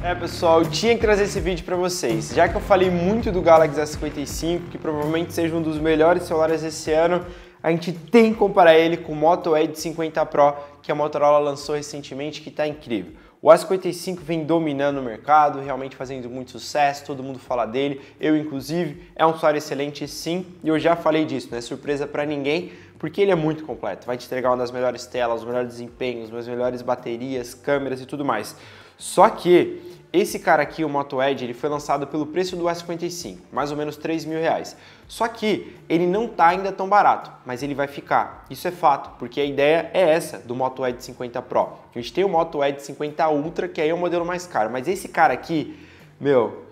É pessoal, eu tinha que trazer esse vídeo para vocês. Já que eu falei muito do Galaxy S55, que provavelmente seja um dos melhores celulares esse ano, a gente tem que comparar ele com o Moto Edge 50 Pro, que a Motorola lançou recentemente, que está incrível. O A55 vem dominando o mercado, realmente fazendo muito sucesso, todo mundo fala dele, eu inclusive, é um celular excelente sim, e eu já falei disso, não é surpresa para ninguém, porque ele é muito completo. Vai te entregar uma das melhores telas, os melhores desempenhos, as melhores baterias, câmeras e tudo mais. Só que esse cara aqui, o Moto Edge, ele foi lançado pelo preço do S55, mais ou menos 3 mil reais. Só que ele não tá ainda tão barato, mas ele vai ficar. Isso é fato, porque a ideia é essa do Moto Edge 50 Pro. A gente tem o Moto Edge 50 Ultra, que aí é o modelo mais caro, mas esse cara aqui, meu,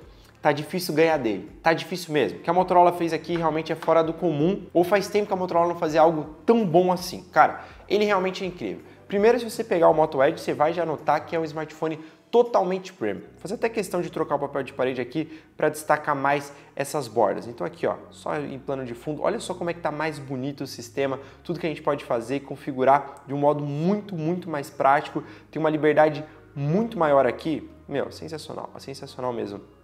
tá difícil ganhar dele. Tá difícil mesmo. O que a Motorola fez aqui realmente é fora do comum, ou faz tempo que a Motorola não fazia algo tão bom assim. Cara, ele realmente é incrível. Primeiro, se você pegar o Moto Edge, você vai já notar que é um smartphone totalmente premium. Vou fazer até questão de trocar o papel de parede aqui para destacar mais essas bordas. Então aqui, ó, só em plano de fundo, olha só como é que tá mais bonito o sistema, tudo que a gente pode fazer e configurar de um modo muito, muito mais prático, tem uma liberdade muito maior aqui. Meu, sensacional, sensacional mesmo.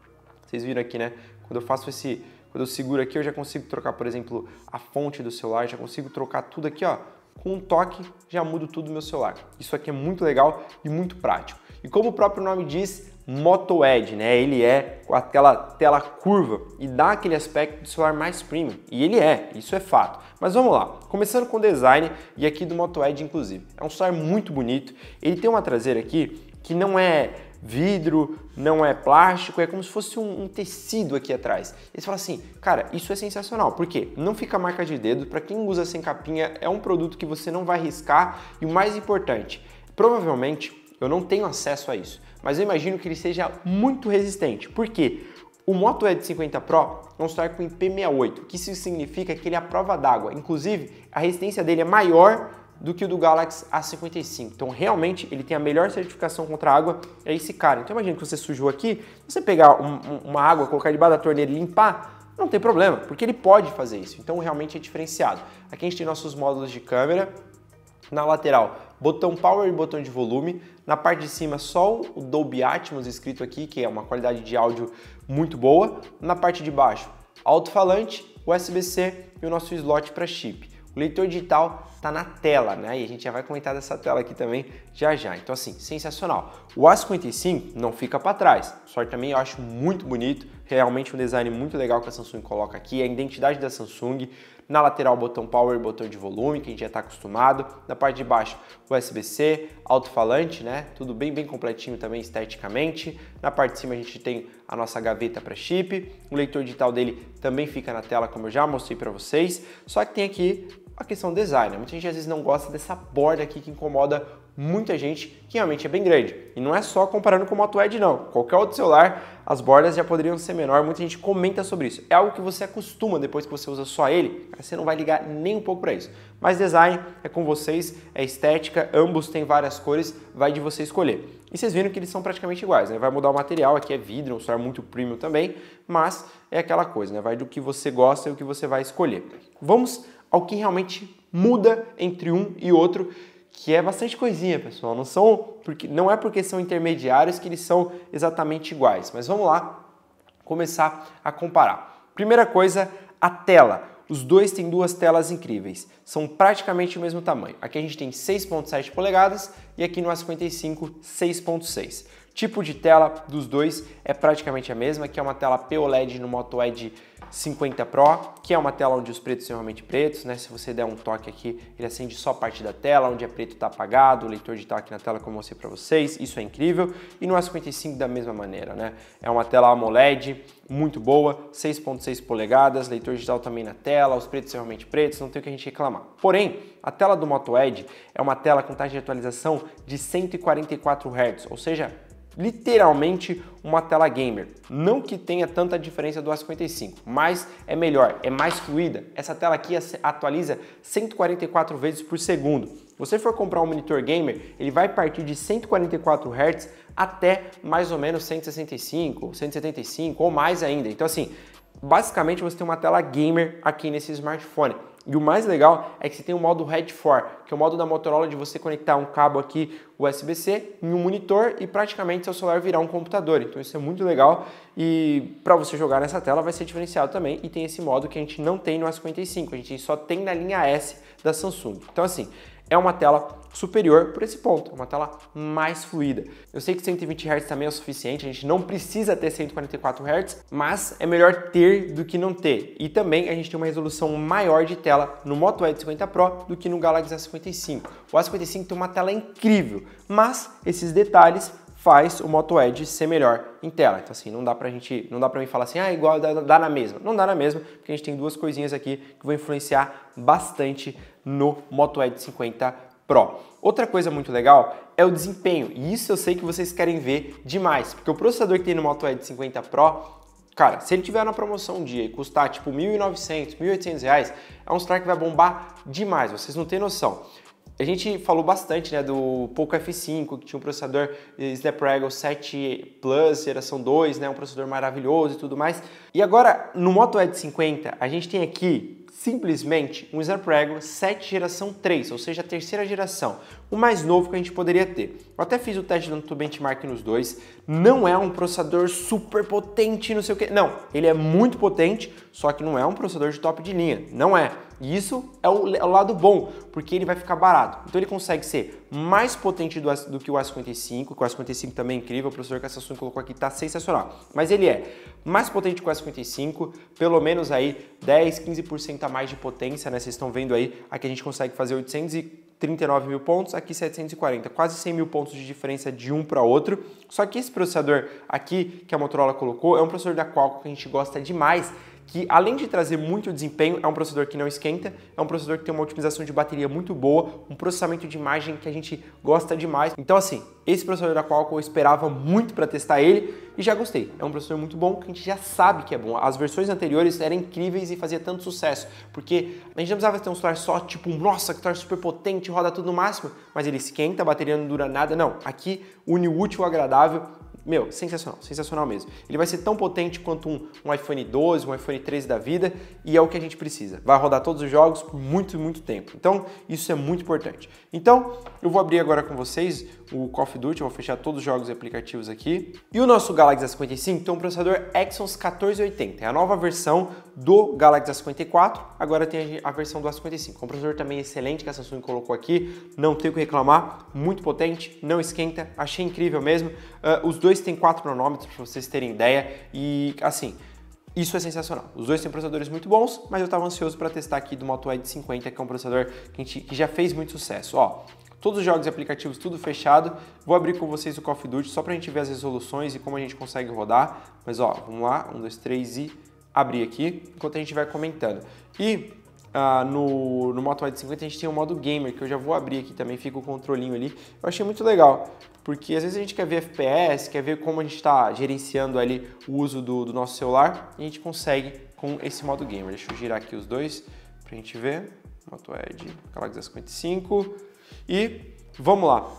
Vocês viram aqui, né? Quando eu faço esse, quando eu seguro aqui, eu já consigo trocar, por exemplo, a fonte do celular, já consigo trocar tudo aqui, ó. Com um toque, já mudo tudo no meu celular. Isso aqui é muito legal e muito prático. E como o próprio nome diz, Moto Edge, né? Ele é com aquela tela curva e dá aquele aspecto do celular mais premium. E ele é, isso é fato. Mas vamos lá, começando com o design e aqui do Moto Edge inclusive. É um celular muito bonito. Ele tem uma traseira aqui que não é vidro, não é plástico, é como se fosse um, um tecido aqui atrás. Eles fala assim, cara, isso é sensacional, porque não fica marca de dedo, para quem usa sem capinha é um produto que você não vai riscar e o mais importante, provavelmente eu não tenho acesso a isso, mas eu imagino que ele seja muito resistente, porque o Moto Ed 50 Pro é um com IP68, que isso significa que ele é a prova d'água, inclusive a resistência dele é maior do que o do Galaxy A55. Então, realmente, ele tem a melhor certificação contra água, é esse cara. Então, imagina que você sujou aqui, você pegar um, um, uma água, colocar debaixo da torneira e limpar, não tem problema, porque ele pode fazer isso. Então, realmente é diferenciado. Aqui a gente tem nossos módulos de câmera, na lateral, botão power e botão de volume. Na parte de cima, só o Dolby Atmos escrito aqui, que é uma qualidade de áudio muito boa. Na parte de baixo, alto-falante, USB-C e o nosso slot para chip. O leitor digital está na tela, né? E a gente já vai comentar dessa tela aqui também já já. Então, assim, sensacional. O A55 não fica para trás. Só que também eu acho muito bonito, realmente um design muito legal que a Samsung coloca aqui, a identidade da Samsung. Na lateral, botão power, botão de volume, que a gente já está acostumado. Na parte de baixo, USB-C, alto-falante, né? Tudo bem, bem completinho também esteticamente. Na parte de cima, a gente tem a nossa gaveta para chip. O leitor digital dele também fica na tela, como eu já mostrei para vocês. Só que tem aqui a questão design. Muita gente às vezes não gosta dessa borda aqui que incomoda muita gente, que realmente é bem grande. E não é só comparando com o Moto Edge não. Qualquer outro celular, as bordas já poderiam ser menor. Muita gente comenta sobre isso. É algo que você acostuma depois que você usa só ele, você não vai ligar nem um pouco para isso. Mas design é com vocês, é estética, ambos têm várias cores, vai de você escolher. E vocês viram que eles são praticamente iguais, né? Vai mudar o material, aqui é vidro, um celular muito premium também, mas é aquela coisa, né? Vai do que você gosta e o que você vai escolher. Vamos ao que realmente muda entre um e outro, que é bastante coisinha, pessoal. Não são porque não é porque são intermediários que eles são exatamente iguais, mas vamos lá começar a comparar. Primeira coisa, a tela. Os dois têm duas telas incríveis, são praticamente o mesmo tamanho. Aqui a gente tem 6.7 polegadas e aqui no A55 6.6. Tipo de tela dos dois é praticamente a mesma, que é uma tela POLED no Moto Edge 50 Pro, que é uma tela onde os pretos são realmente pretos, né? Se você der um toque aqui, ele acende só parte da tela, onde é preto está apagado, o leitor de toque na tela como eu mostrei para vocês, isso é incrível. E no A55 da mesma maneira, né? É uma tela AMOLED, muito boa, 6.6 polegadas, leitor digital também na tela, os pretos são realmente pretos, não tem o que a gente reclamar. Porém, a tela do Moto Edge é uma tela com taxa de atualização de 144 Hz, ou seja, literalmente uma tela gamer. Não que tenha tanta diferença do A55, mas é melhor, é mais fluida. Essa tela aqui atualiza 144 vezes por segundo. você for comprar um monitor gamer, ele vai partir de 144 Hz até mais ou menos 165, 175 ou mais ainda. Então assim, basicamente você tem uma tela gamer aqui nesse smartphone. E o mais legal é que você tem o modo Head4, que é o modo da Motorola de você conectar um cabo aqui USB-C em um monitor e praticamente seu celular virar um computador. Então isso é muito legal e para você jogar nessa tela vai ser diferenciado também e tem esse modo que a gente não tem no S55, a gente só tem na linha S da Samsung. Então assim, é uma tela superior por esse ponto, é uma tela mais fluida. Eu sei que 120 Hz também é o suficiente, a gente não precisa ter 144 Hz, mas é melhor ter do que não ter. E também a gente tem uma resolução maior de tela no Moto Edge 50 Pro do que no Galaxy A55. O A55 tem uma tela incrível, mas esses detalhes faz o Moto Edge ser melhor em tela. Então assim, não dá pra gente, não dá pra mim falar assim, ah, igual dá, dá na mesma. Não dá na mesma, porque a gente tem duas coisinhas aqui que vão influenciar bastante no Moto Edge 50 Pro. Outra coisa muito legal é o desempenho, e isso eu sei que vocês querem ver demais, porque o processador que tem no Moto Edge 50 Pro Cara, se ele tiver na promoção um dia e custar tipo 1.900, 1.800 reais, é um celular que vai bombar demais, vocês não têm noção. A gente falou bastante né, do Poco F5, que tinha um processador eh, Snapdragon 7 Plus, geração 2, né, um processador maravilhoso e tudo mais. E agora, no Moto Edge 50, a gente tem aqui simplesmente um Snap 7 geração 3, ou seja, a terceira geração, o mais novo que a gente poderia ter. Eu até fiz o teste do no benchmark nos dois, não é um processador super potente, não sei o que. Não, ele é muito potente, só que não é um processador de top de linha, não é. E isso é o, é o lado bom, porque ele vai ficar barato. Então ele consegue ser mais potente do, do que o s 55 que o s 55 também é incrível, o processador que a Samsung colocou aqui está sensacional. Mas ele é mais potente que o S55, pelo menos aí 10, 15% a mais de potência, né? Vocês estão vendo aí, aqui a gente consegue fazer 839 mil pontos, aqui 740, quase 100 mil pontos de diferença de um para outro. Só que esse processador aqui que a Motorola colocou é um processador da Qualcomm que a gente gosta demais que além de trazer muito desempenho, é um processador que não esquenta, é um processador que tem uma otimização de bateria muito boa, um processamento de imagem que a gente gosta demais. Então assim, esse processador da Qualcomm eu esperava muito para testar ele e já gostei. É um processador muito bom, que a gente já sabe que é bom. As versões anteriores eram incríveis e fazia tanto sucesso, porque a gente não precisava ter um celular só, tipo, nossa, que celular super potente, roda tudo no máximo, mas ele esquenta, a bateria não dura nada. Não, aqui une o útil ao agradável meu, sensacional, sensacional mesmo. Ele vai ser tão potente quanto um, um, iPhone 12, um iPhone 13 da vida e é o que a gente precisa. Vai rodar todos os jogos por muito, muito tempo. Então, isso é muito importante. Então, eu vou abrir agora com vocês o Call of Duty, eu vou fechar todos os jogos e aplicativos aqui. E o nosso Galaxy S55 tem um processador Exynos 1480, é a nova versão do Galaxy S54, agora tem a versão do a 55 é Um processador também excelente que a Samsung colocou aqui, não tenho o que reclamar, muito potente, não esquenta, achei incrível mesmo. Uh, os dois têm quatro nanômetros, para vocês terem ideia, e assim... Isso é sensacional. Os dois têm processadores muito bons, mas eu estava ansioso para testar aqui do Moto Edge 50, que é um processador que, gente, que, já fez muito sucesso. Ó, todos os jogos e aplicativos tudo fechado. Vou abrir com vocês o Call of Duty só para a gente ver as resoluções e como a gente consegue rodar. Mas ó, vamos lá, um, dois, três e abrir aqui, enquanto a gente vai comentando. E ah, no, no Moto Ed 50 a gente tem o modo gamer, que eu já vou abrir aqui também, fica o controlinho ali. Eu achei muito legal, porque às vezes a gente quer ver FPS, quer ver como a gente está gerenciando ali o uso do, do, nosso celular, e a gente consegue com esse modo gamer. Deixa eu girar aqui os dois para a gente ver. Moto Edge, Galaxy 55 e vamos lá.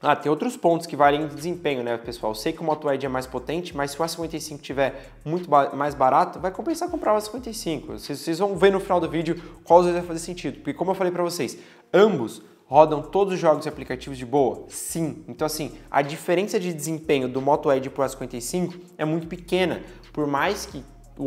Ah, tem outros pontos que valem de desempenho, né, pessoal? Eu sei que o Moto Edge é mais potente, mas se o A55 tiver muito ba mais barato, vai compensar comprar o A55. Vocês, vocês vão ver no final do vídeo qual vai fazer sentido. Porque como eu falei para vocês, ambos rodam todos os jogos e aplicativos de boa? Sim. Então, assim, a diferença de desempenho do Moto Edge para o A55 é muito pequena, por mais que o,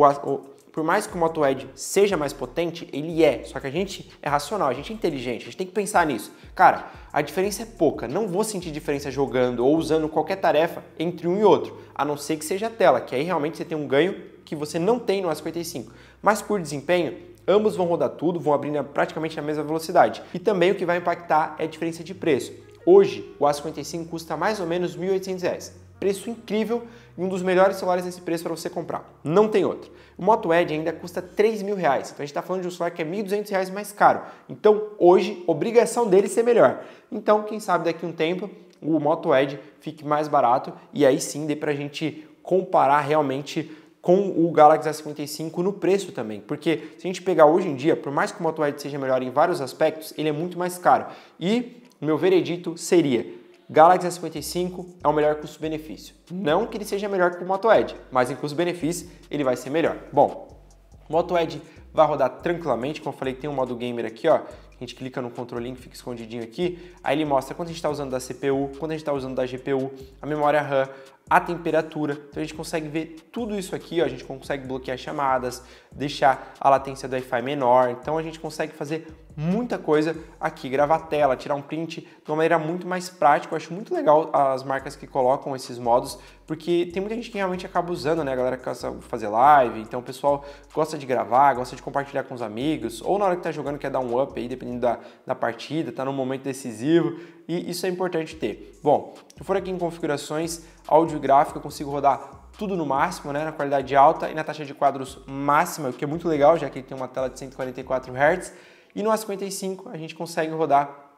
por mais que o Moto Edge seja mais potente, ele é. Só que a gente é racional, a gente é inteligente, a gente tem que pensar nisso. Cara, a diferença é pouca. Não vou sentir diferença jogando ou usando qualquer tarefa entre um e outro, a não ser que seja a tela, que aí realmente você tem um ganho que você não tem no A55. Mas por desempenho, ambos vão rodar tudo, vão abrir praticamente na mesma velocidade. E também o que vai impactar é a diferença de preço. Hoje, o A55 custa mais ou menos R$ 1.800. Preço incrível e um dos melhores celulares nesse preço para você comprar. Não tem outro. O Moto Edge ainda custa 3 mil reais, então a gente está falando de um celular que é 1.200 reais mais caro. Então hoje, obrigação dele ser melhor. Então quem sabe daqui a um tempo o Moto Edge fique mais barato e aí sim dê para a gente comparar realmente com o Galaxy S55 no preço também, porque se a gente pegar hoje em dia, por mais que o Moto Edge seja melhor em vários aspectos, ele é muito mais caro. E meu veredito seria Galaxy S55 é o melhor custo-benefício. Não que ele seja melhor que o Moto Edge, mas em custo-benefício ele vai ser melhor. Bom, o Moto Edge vai rodar tranquilamente, como eu falei, tem um modo gamer aqui, ó. A gente clica no controlinho que fica escondidinho aqui, aí ele mostra quanto a gente está usando da CPU, quanto a gente está usando da GPU, a memória RAM, a temperatura. Então a gente consegue ver tudo isso aqui, ó, a gente consegue bloquear chamadas, deixar a latência do Wi-Fi menor. Então a gente consegue fazer muita coisa aqui, gravar tela, tirar um print de uma maneira muito mais prática. Eu acho muito legal as marcas que colocam esses modos, porque tem muita gente que realmente acaba usando, né? A galera que gosta de fazer live, então o pessoal gosta de gravar, gosta de compartilhar com os amigos, ou na hora que tá jogando quer dar um up aí, dependendo da, da partida, tá num momento decisivo e isso é importante ter. Bom, se for aqui em configurações, áudio e gráfico, eu consigo rodar tudo no máximo, né, na qualidade alta e na taxa de quadros máxima, o que é muito legal, já que ele tem uma tela de 144 Hz. E no A55 a gente consegue rodar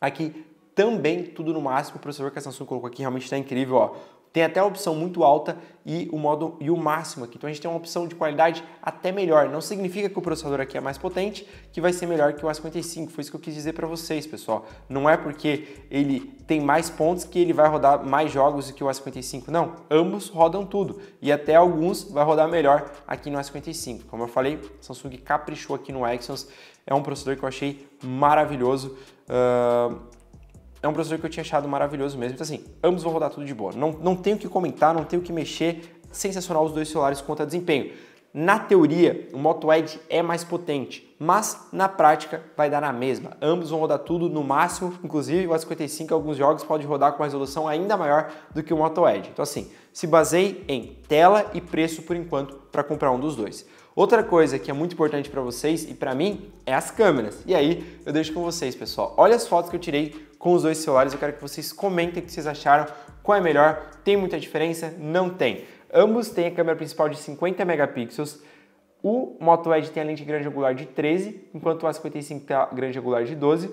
aqui também tudo no máximo. O processador que a Samsung colocou aqui realmente está incrível, ó. Tem até a opção muito alta e o modo e o máximo aqui. Então a gente tem uma opção de qualidade até melhor. Não significa que o processador aqui é mais potente, que vai ser melhor que o A55. Foi isso que eu quis dizer para vocês, pessoal. Não é porque ele tem mais pontos que ele vai rodar mais jogos do que o A55. Não, ambos rodam tudo e até alguns vai rodar melhor aqui no A55. Como eu falei, Samsung caprichou aqui no Exynos. É um processador que eu achei maravilhoso. Uh é um processador que eu tinha achado maravilhoso mesmo. Então, assim, ambos vão rodar tudo de boa. Não, não tenho o que comentar, não tenho o que mexer. Sensacional os dois celulares quanto a desempenho. Na teoria, o Moto Edge é mais potente, mas na prática vai dar na mesma. Ambos vão rodar tudo no máximo, inclusive o A55 alguns jogos pode rodar com uma resolução ainda maior do que o Moto Edge. Então assim, se baseie em tela e preço por enquanto para comprar um dos dois. Outra coisa que é muito importante para vocês e para mim é as câmeras. E aí eu deixo com vocês, pessoal. Olha as fotos que eu tirei com os dois celulares. Eu quero que vocês comentem o que vocês acharam, qual é melhor, tem muita diferença? Não tem. Ambos têm a câmera principal de 50 megapixels. O Moto Edge tem a lente grande angular de 13, enquanto o A55 tem a grande angular de 12.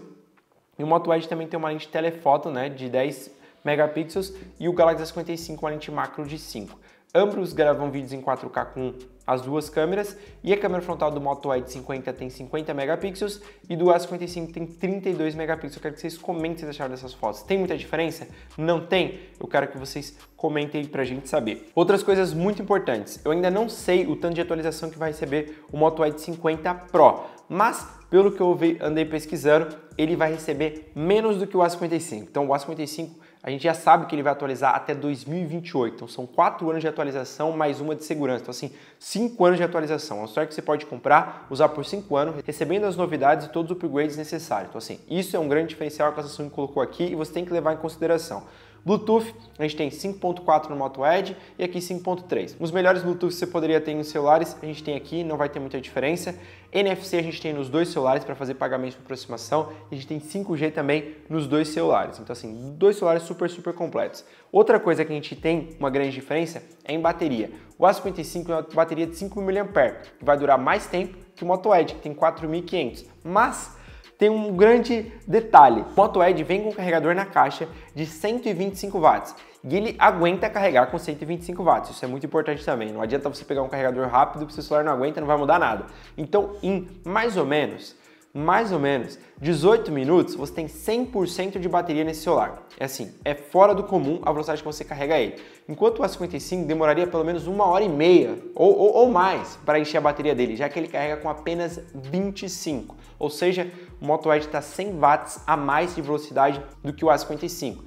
E o Moto Edge também tem uma lente telefoto né, de 10 megapixels e o Galaxy a 55 uma lente macro de 5. Ambos gravam vídeos em 4K com as duas câmeras e a câmera frontal do Moto E de 50 tem 50 megapixels e do A55 tem 32 megapixels. Eu quero que vocês comentem se acharam dessas fotos. Tem muita diferença? Não tem? Eu quero que vocês comentem para a gente saber. Outras coisas muito importantes. Eu ainda não sei o tanto de atualização que vai receber o Moto E de 50 Pro, mas pelo que eu andei pesquisando, ele vai receber menos do que o A55. Então o A55 a gente já sabe que ele vai atualizar até 2028. Então são quatro anos de atualização mais uma de segurança. Então, assim, cinco anos de atualização. É um software que você pode comprar, usar por cinco anos, recebendo as novidades e todos os upgrades necessários. Então, assim, isso é um grande diferencial que a Samsung colocou aqui e você tem que levar em consideração. Bluetooth, a gente tem 5.4 no Moto Edge e aqui 5.3. Os melhores Bluetooth que você poderia ter nos celulares, a gente tem aqui, não vai ter muita diferença. NFC a gente tem nos dois celulares para fazer pagamento por aproximação e a gente tem 5G também nos dois celulares. Então assim, dois celulares super, super completos. Outra coisa que a gente tem uma grande diferença é em bateria. O A55 é uma bateria de 5.000 mAh, que vai durar mais tempo que o Moto Edge, que tem 4.500, mas tem um grande detalhe. O Moto Edge vem com um carregador na caixa de 125 watts e ele aguenta carregar com 125 watts. Isso é muito importante também. Não adianta você pegar um carregador rápido que seu celular não aguenta, não vai mudar nada. Então, em mais ou menos mais ou menos 18 minutos, você tem 100% de bateria nesse celular. É assim, é fora do comum a velocidade que você carrega ele. Enquanto o A55 demoraria pelo menos uma hora e meia ou, ou, ou mais para encher a bateria dele, já que ele carrega com apenas 25. Ou seja, o Moto Edge está 100 watts a mais de velocidade do que o A55.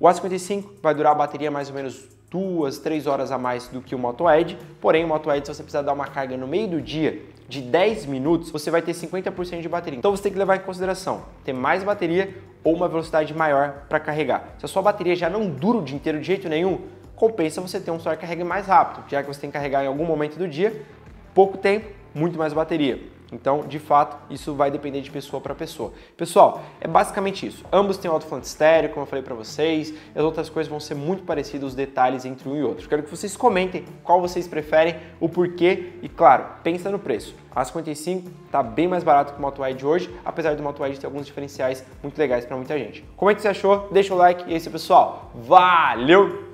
O A55 vai durar a bateria mais ou menos duas, três horas a mais do que o Moto Edge, porém o Moto Edge, se você precisar dar uma carga no meio do dia de 10 minutos, você vai ter 50% de bateria. Então você tem que levar em consideração ter mais bateria ou uma velocidade maior para carregar. Se a sua bateria já não dura o dia inteiro de jeito nenhum, compensa você ter um celular que carregue mais rápido, já que você tem que carregar em algum momento do dia, pouco tempo, muito mais bateria. Então, de fato, isso vai depender de pessoa para pessoa. Pessoal, é basicamente isso. Ambos têm alto-falante estéreo, como eu falei para vocês, e as outras coisas vão ser muito parecidas, os detalhes entre um e outro. Quero que vocês comentem qual vocês preferem, o porquê e, claro, pensa no preço. A 55 está bem mais barato que o Moto Edge hoje, apesar do Moto Edge ter alguns diferenciais muito legais para muita gente. Como o que você achou, deixa o like e é isso, pessoal. Valeu!